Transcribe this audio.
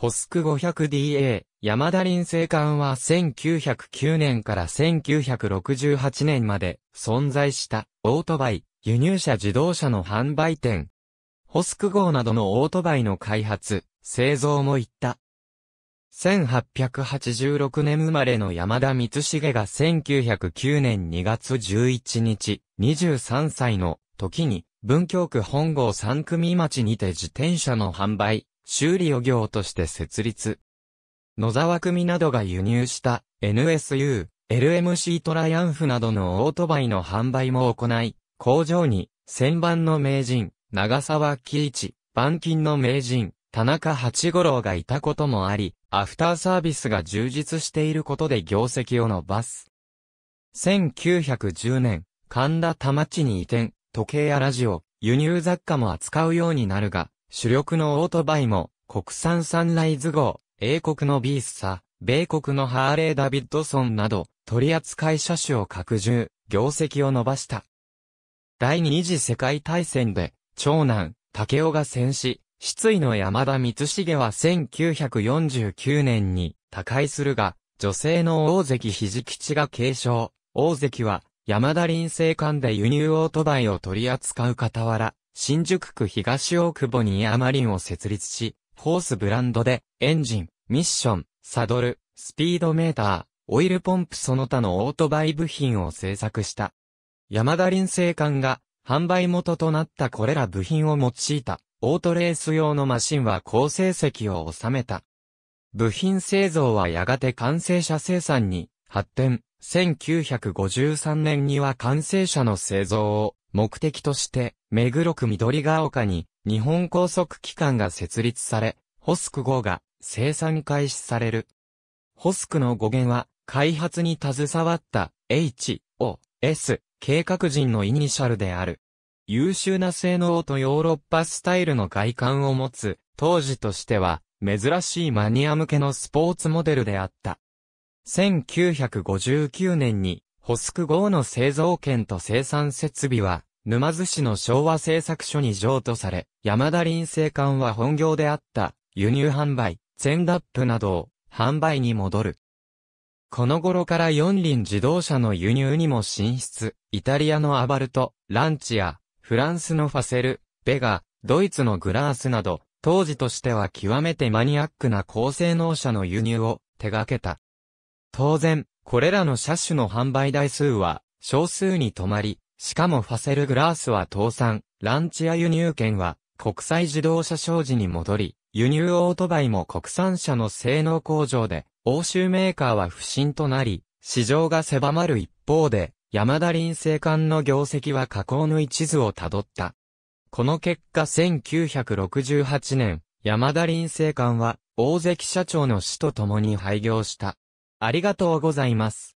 ホスク 500DA、山田林生艦は1909年から1968年まで存在したオートバイ、輸入車自動車の販売店。ホスク号などのオートバイの開発、製造も行った。1886年生まれの山田光重が1909年2月11日、23歳の時に、文京区本郷三組町にて自転車の販売、修理漁業として設立。野沢組などが輸入した NSU、LMC トライアンフなどのオートバイの販売も行い、工場に、旋盤の名人、長沢喜一、板金の名人、田中八五郎がいたこともあり、アフターサービスが充実していることで業績を伸ばす。1910年、神田田町に移転、時計やラジオ、輸入雑貨も扱うようになるが、主力のオートバイも、国産サンライズ号、英国のビースサ、米国のハーレー・ダビッドソンなど、取扱車種を拡充、業績を伸ばした。第二次世界大戦で、長男、竹雄が戦死、失意の山田光重は1949年に他界するが、女性の大関肘吉が継承、大関は山田林政官で輸入オートバイを取り扱う傍ら、新宿区東大久保に山アマリンを設立し、ホースブランドで、エンジン、ミッション、サドル、スピードメーター、オイルポンプその他のオートバイ部品を製作した。山田林製艦が販売元となったこれら部品を用いたオートレース用のマシンは高成績を収めた。部品製造はやがて完成車生産に発展。1953年には完成車の製造を目的として、目黒区緑ヶ丘に、日本高速機関が設立され、ホスク号が生産開始される。ホスクの語源は、開発に携わった H、O、S、計画人のイニシャルである。優秀な性能とヨーロッパスタイルの外観を持つ、当時としては、珍しいマニア向けのスポーツモデルであった。1959年にホスク号の製造権と生産設備は、沼津市の昭和製作所に譲渡され、山田林製館は本業であった、輸入販売、センダップなどを、販売に戻る。この頃から四輪自動車の輸入にも進出、イタリアのアバルト、ランチア、フランスのファセル、ベガ、ドイツのグラースなど、当時としては極めてマニアックな高性能車の輸入を手掛けた。当然、これらの車種の販売台数は少数に止まり、しかもファセルグラースは倒産、ランチや輸入権は国際自動車商事に戻り、輸入オートバイも国産車の性能向上で、欧州メーカーは不振となり、市場が狭まる一方で、山田林製館の業績は下降の一途をたどった。この結果1968年、山田林製館は、大関社長の死と共に廃業した。ありがとうございます。